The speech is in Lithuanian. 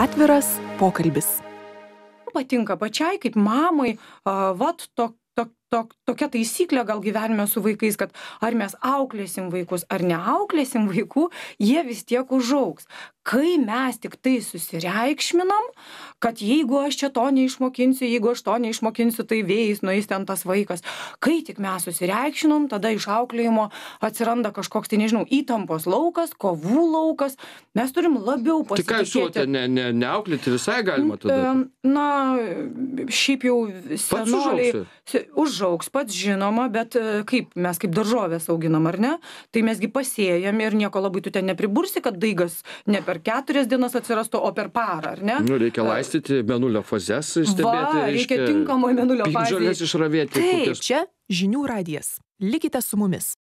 Atviras pokalbis. Patinka pačiai kaip mamai, uh, vat to, to, tok tokia taisyklė gal gyvenime su vaikais kad ar mes auklėsim vaikus ar neauklėsim vaikų jie vis tiek užaugs kai mes tiktai susireikšminam kad jeigu aš čia to neišmokinsiu jeigu aš to neišmokinsiu tai vėjais nueis ten tas vaikas kai tik mes susireikšminom tada iš auklėjimo atsiranda kažkoks tai nežinau įtampos laukas kovų laukas mes turim labiau pasitikėti tai ką jūs siūlote ne ne neauklėti visai galima tada na šiaip jau senoliai už užaugs pats žinoma bet e, kaip mes kaip daržoves auginam ar ne tai mes gi pasėjam ir nieko labai tu ten nepribursi kad daigas ne per keturias dienas atsirastų o per parą ar ne nu reikia e, laistyti mėnulio fazes stebėti Va, reikia tinkamoj mėnulio fazėj piktžoles išravėti taip kokias. čia žinių radijas likite su mumis